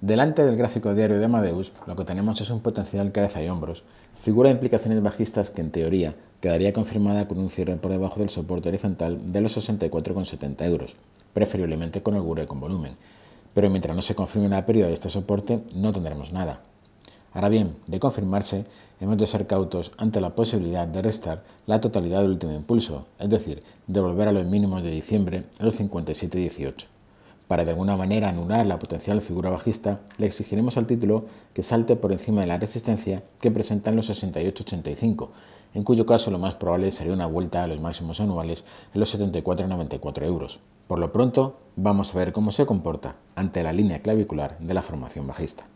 Delante del gráfico diario de Amadeus, lo que tenemos es un potencial cabeza y hombros, figura de implicaciones bajistas que en teoría quedaría confirmada con un cierre por debajo del soporte horizontal de los 64,70 euros, preferiblemente con el con volumen. Pero mientras no se confirme la pérdida de este soporte, no tendremos nada. Ahora bien, de confirmarse, hemos de ser cautos ante la posibilidad de restar la totalidad del último impulso, es decir, de volver a los mínimos de diciembre a los 57,18. Para de alguna manera anular la potencial figura bajista, le exigiremos al título que salte por encima de la resistencia que presentan los 68.85, en cuyo caso lo más probable sería una vuelta a los máximos anuales en los 74,94 euros. Por lo pronto, vamos a ver cómo se comporta ante la línea clavicular de la formación bajista.